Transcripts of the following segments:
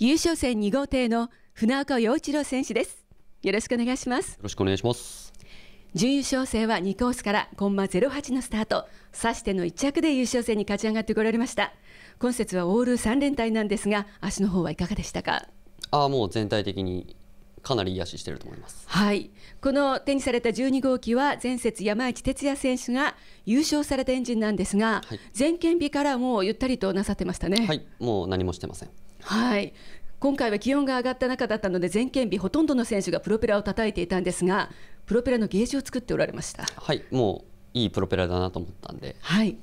優勝戦2号艇の船岡陽一郎選手ですよろしくお願いしますよろしくお願いします準優勝戦は2コースからコンマ08のスタート指しての1着で優勝戦に勝ち上がってこられました今節はオール3連単なんですが足の方はいかがでしたかああもう全体的にかなり癒ししてると思います。はい、この手にされた12号機は前節山内哲也選手が優勝されたエンジンなんですが、はい、前県日からもうゆったりとなさってましたね。はい、もう何もしてません。はい。今回は気温が上がった中だったので前県日ほとんどの選手がプロペラを叩いていたんですが、プロペラのゲージを作っておられました。はい、もういいプロペラだなと思ったんで。はい。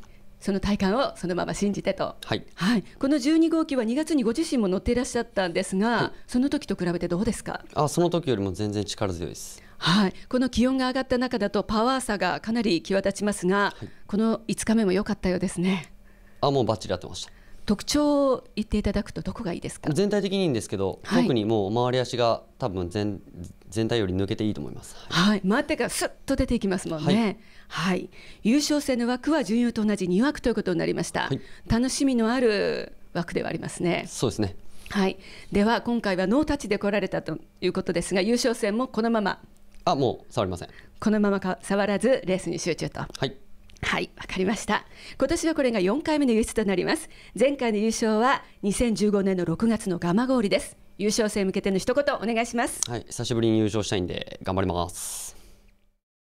その体感をそのまま信じてと、はい、はい、この12号機は2月にご自身も乗っていらっしゃったんですが、はい、その時と比べてどうですかあその時よりも全然力強いです。はい、この気温が上がった中だとパワー差がかなり際立ちますが、はい、この5日目も良かったようですね。あもうバッチリ合ってました。特徴を言っていただくとどこがいいですか全体的にいいんですけど、はい、特にもう周り足が多分全全体より抜けていいと思います。はい、回ってからすっと出ていきますもんね、はい。はい、優勝戦の枠は準優と同じ2枠ということになりました。はい、楽しみのある枠ではありますね。そうですね。はい、では今回はノータッチで来られたということですが、優勝戦もこのまま。あ、もう触りません。このままか触らずレースに集中と。はい。はいわかりました今年はこれが4回目の輸出となります前回の優勝は2015年の6月のガマ氷です優勝戦向けての一言お願いしますはい久しぶりに優勝したいんで頑張ります